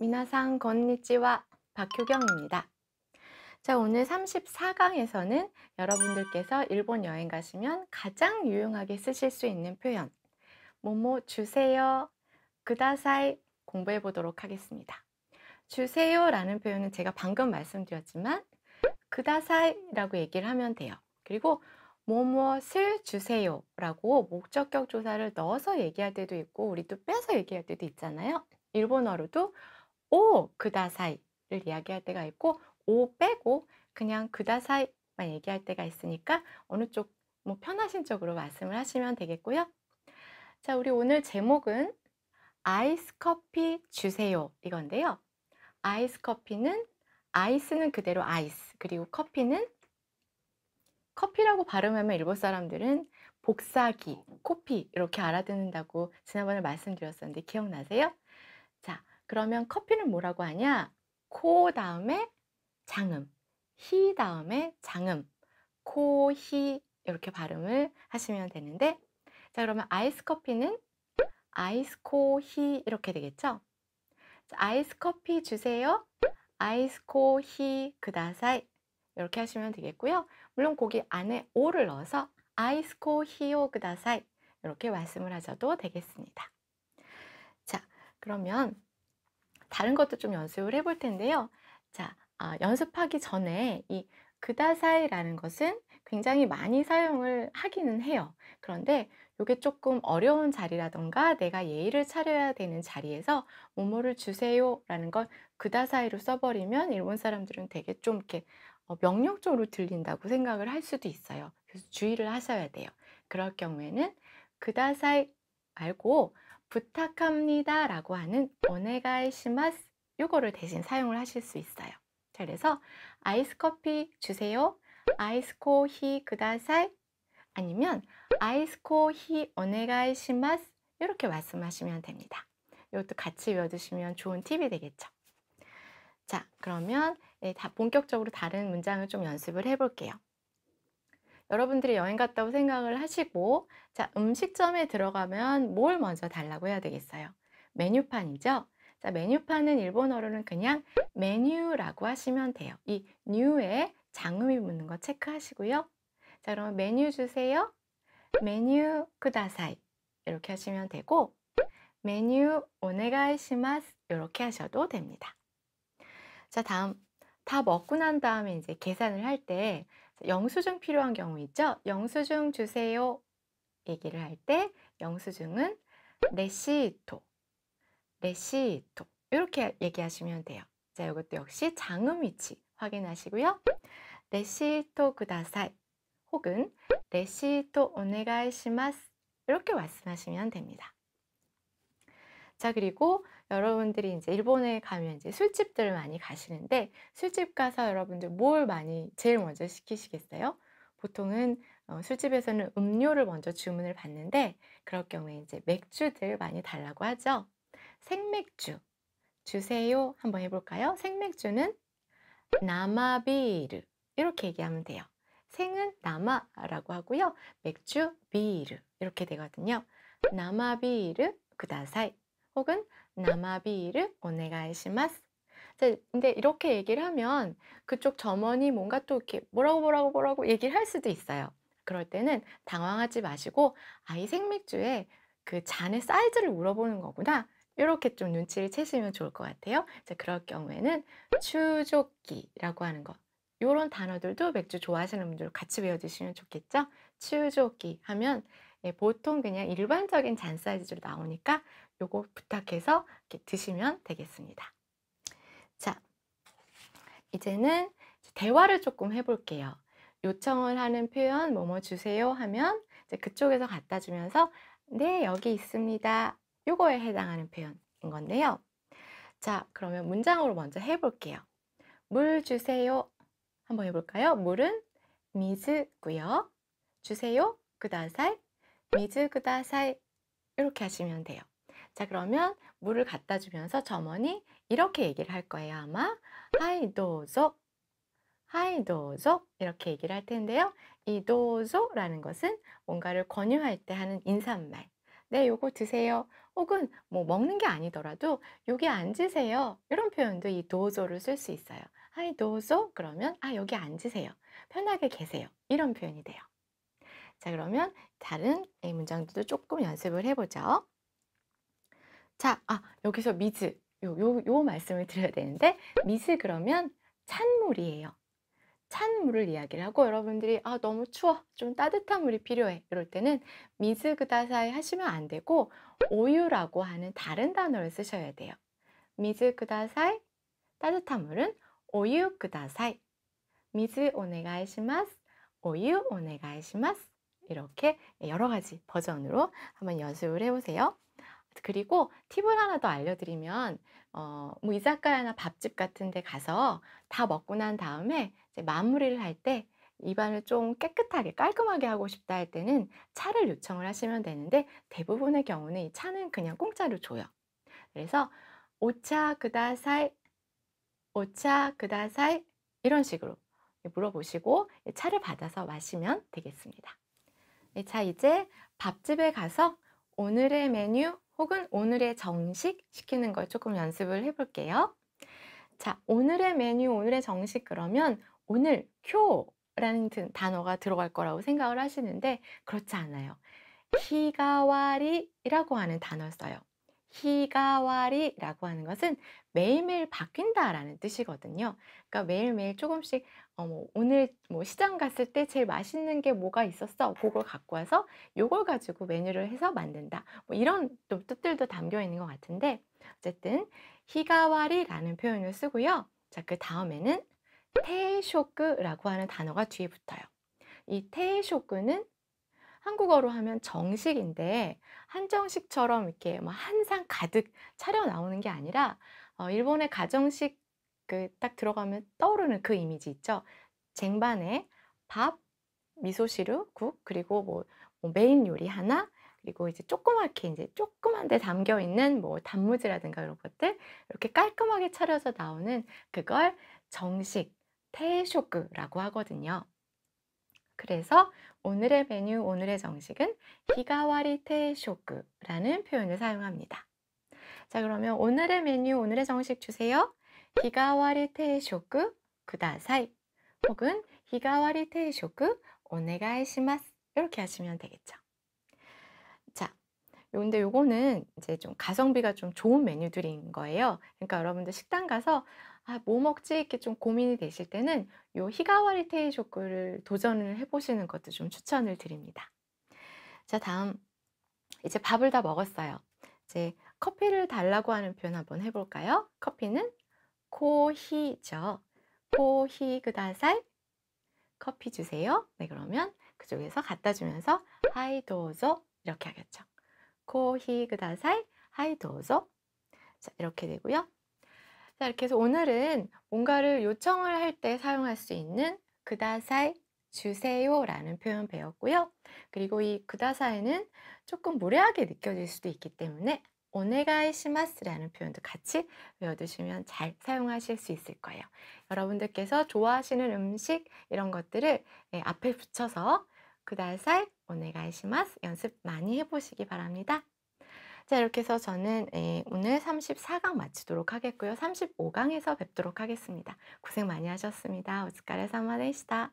미나상 건니찌와 박효경입니다. 자, 오늘 34강에서는 여러분들께서 일본 여행 가시면 가장 유용하게 쓰실 수 있는 표현 뭐뭐 주세요, 그다사이 공부해 보도록 하겠습니다. 주세요라는 표현은 제가 방금 말씀드렸지만 그다사이라고 얘기를 하면 돼요. 그리고 뭐뭐을 주세요라고 목적격 조사를 넣어서 얘기할 때도 있고 우리 또 빼서 얘기할 때도 있잖아요. 일본어로도 오 그다사이를 이야기할 때가 있고 오 빼고 그냥 그다사이만 얘기할 때가 있으니까 어느 쪽 뭐 편하신 쪽으로 말씀을 하시면 되겠고요. 자, 우리 오늘 제목은 아이스 커피 주세요 이건데요. 아이스 커피는 아이스는 그대로 아이스 그리고 커피는 커피라고 발음하면 일본 사람들은 복사기, 코피 이렇게 알아듣는다고 지난번에 말씀드렸었는데 기억나세요? 그러면 커피는 뭐라고 하냐? 코 다음에 장음, 히 다음에 장음, 코, 히 이렇게 발음을 하시면 되는데 자 그러면 아이스 커피는 아이스, 코, 히 이렇게 되겠죠? 자, 아이스 커피 주세요. 아이스, 코, 히, 그다사이 이렇게 하시면 되겠고요. 물론 거기 안에 오를 넣어서 아이스, 코, 히오, 그다사이 이렇게 말씀을 하셔도 되겠습니다. 자 그러면 다른 것도 좀 연습을 해 볼 텐데요. 자, 아, 연습하기 전에 이 그다사이라는 것은 굉장히 많이 사용을 하기는 해요. 그런데 이게 조금 어려운 자리라던가 내가 예의를 차려야 되는 자리에서 뭐뭐를 주세요 라는 걸 그다사이로 써버리면 일본 사람들은 되게 좀 이렇게 어, 명령적으로 들린다고 생각을 할 수도 있어요. 그래서 주의를 하셔야 돼요. 그럴 경우에는 그다사이 말고 부탁합니다 라고 하는 오네가이 시마스 요거를 대신 사용을 하실 수 있어요. 그래서 아이스 커피 주세요. 아이스 코히 그다사이 아니면 아이스 코히 오네가이 시마스 이렇게 말씀하시면 됩니다. 이것도 같이 외워두시면 좋은 팁이 되겠죠. 자, 그러면 네, 본격적으로 다른 문장을 좀 연습을 해볼게요. 여러분들이 여행 갔다고 생각을 하시고 자 음식점에 들어가면 뭘 먼저 달라고 해야 되겠어요? 메뉴판이죠. 자 메뉴판은 일본어로는 그냥 메뉴라고 하시면 돼요. 이 new에 장음이 붙는 거 체크하시고요. 자그럼 메뉴 주세요. 메뉴 쿠다사이 이렇게 하시면 되고 메뉴 오네가이시마스 이렇게 하셔도 됩니다. 자 다음 다 먹고 난 다음에 이제 계산을 할때 영수증 필요한 경우 있죠? 영수증 주세요 얘기를 할 때 영수증은 레시토, 레시토 이렇게 얘기하시면 돼요. 자, 이것도 역시 장음 위치 확인하시고요. 레시토 구다사이 혹은 레시토 오네가이시마스 이렇게 말씀하시면 됩니다. 자, 그리고 여러분들이 이제 일본에 가면 이제 술집들 많이 가시는데 술집 가서 여러분들 뭘 많이 제일 먼저 시키시겠어요? 보통은 어, 술집에서는 음료를 먼저 주문을 받는데 그럴 경우에 이제 맥주들 많이 달라고 하죠. 생맥주 주세요 한번 해볼까요? 생맥주는 나마비르 이렇게 얘기하면 돼요. 생은 나마라고 하고요. 맥주 비르 이렇게 되거든요. 나마비르 그다사이 혹은 남아비를 오네가이시마스. 근데 이렇게 얘기를 하면 그쪽 점원이 뭔가 또 이렇게 뭐라고 뭐라고 뭐라고 얘기를 할 수도 있어요. 그럴 때는 당황하지 마시고 아이 생맥주에 그 잔의 사이즈를 물어보는 거구나. 이렇게 좀 눈치를 채시면 좋을 것 같아요. 자, 그럴 경우에는 추조끼라고 하는 거. 이런 단어들도 맥주 좋아하시는 분들 같이 외워주시면 좋겠죠? 추조끼 하면 예, 보통 그냥 일반적인 잔 사이즈로 나오니까 요거 부탁해서 이렇게 드시면 되겠습니다. 자, 이제는 대화를 조금 해볼게요. 요청을 하는 표현 뭐 뭐 주세요 하면 이제 그쪽에서 갖다 주면서 네 여기 있습니다. 요거에 해당하는 표현인 건데요. 자, 그러면 문장으로 먼저 해볼게요. 물 주세요. 한번 해볼까요? 물은 미즈고요. 주세요. 그다사이 미즈 그다사이 이렇게 하시면 돼요. 자, 그러면 물을 갖다 주면서 점원이 이렇게 얘기를 할 거예요. 아마 하이 도조, 하이 도조 이렇게 얘기를 할 텐데요. 이 도조라는 것은 뭔가를 권유할 때 하는 인사말. 네, 요거 드세요. 혹은 뭐 먹는 게 아니더라도 여기 앉으세요. 이런 표현도 이 도조를 쓸 수 있어요. 하이 도조 그러면 아 여기 앉으세요. 편하게 계세요. 이런 표현이 돼요. 자, 그러면 다른 문장들도 조금 연습을 해보죠. 자, 아, 여기서 미즈. 요, 요, 요 말씀을 드려야 되는데, 미즈 그러면 찬물이에요. 찬물을 이야기를 하고 여러분들이 아 너무 추워 좀 따뜻한 물이 필요해 이럴 때는 미즈 그다사이 하시면 안 되고 오유라고 하는 다른 단어를 쓰셔야 돼요. 미즈 그다사이 따뜻한 물은 오유 그다사이 미즈 오네가이시마스 오유 오네가이시마스 이렇게 여러 가지 버전으로 한번 연습을 해보세요. 그리고 팁을 하나 더 알려드리면 어, 뭐 이자카야나 밥집 같은 데 가서 다 먹고 난 다음에 이제 마무리를 할 때 입안을 좀 깨끗하게 깔끔하게 하고 싶다 할 때는 차를 요청을 하시면 되는데 대부분의 경우는 이 차는 그냥 공짜로 줘요. 그래서 오차 그다사이 오차 그다사이 이런 식으로 물어보시고 차를 받아서 마시면 되겠습니다. 자 이제 밥집에 가서 오늘의 메뉴 혹은 오늘의 정식 시키는 걸 조금 연습을 해볼게요. 자, 오늘의 메뉴, 오늘의 정식 그러면 오늘 교라는 단어가 들어갈 거라고 생각을 하시는데 그렇지 않아요. 히가와리라고 하는 단어를 써요. 히가와리라고 하는 것은 매일매일 바뀐다라는 뜻이거든요. 그러니까 매일매일 조금씩 어, 뭐 오늘 뭐 시장 갔을 때 제일 맛있는 게 뭐가 있었어? 그걸 갖고 와서 이걸 가지고 메뉴를 해서 만든다. 뭐 이런 또 뜻들도 담겨 있는 것 같은데 어쨌든 히가와리라는 표현을 쓰고요. 자, 그 다음에는 테쇼크라고 하는 단어가 뒤에 붙어요. 이 테쇼크는 한국어로 하면 정식인데 한정식처럼 이렇게 뭐 한상 가득 차려 나오는 게 아니라 어, 일본의 가정식 그딱 들어가면 떠오르는 그 이미지 있죠. 쟁반에 밥, 미소시루, 국 그리고 뭐, 뭐 메인 요리 하나 그리고 이제 조그맣게 이제 조그만데 담겨 있는 뭐 단무지라든가 이런 것들 이렇게 깔끔하게 차려서 나오는 그걸 정식 테쇼크라고 하거든요. 그래서 오늘의 메뉴, 오늘의 정식은 히가와리 테쇼크라는 표현을 사용합니다. 자, 그러면 오늘의 메뉴, 오늘의 정식 주세요. 히가와리 테쇼크 구다사이 혹은 히가와리 테쇼크 오네가이시마 이렇게 하시면 되겠죠. 자, 근데 요거는 이제 좀 가성비가 좀 좋은 메뉴들인 거예요. 그러니까 여러분들 식당 가서 아, 뭐 먹지 이렇게 좀 고민이 되실 때는 요 히가와리 테이쇼크를 도전을 해보시는 것도 좀 추천을 드립니다. 자, 다음 이제 밥을 다 먹었어요. 이제 커피를 달라고 하는 표현 한번 해볼까요? 커피는 코히죠. 코히 그다살 커피 주세요. 네 그러면 그쪽에서 갖다 주면서 하이 도저 이렇게 하겠죠. 코히 그다살 하이 도저 자 이렇게 되고요. 자 이렇게 해서 오늘은 뭔가를 요청을 할 때 사용할 수 있는 그다살 주세요 라는 표현 배웠고요. 그리고 이 그다사에는 조금 무례하게 느껴질 수도 있기 때문에 오네가이 시마스라는 표현도 같이 외워두시면 잘 사용하실 수 있을 거예요. 여러분들께서 좋아하시는 음식 이런 것들을 예, 앞에 붙여서 그달살 오네가이 시마스 연습 많이 해보시기 바랍니다. 자 이렇게 해서 저는 예, 오늘 34강 마치도록 하겠고요. 35강에서 뵙도록 하겠습니다. 고생 많이 하셨습니다. 오츠카레 사마데시다.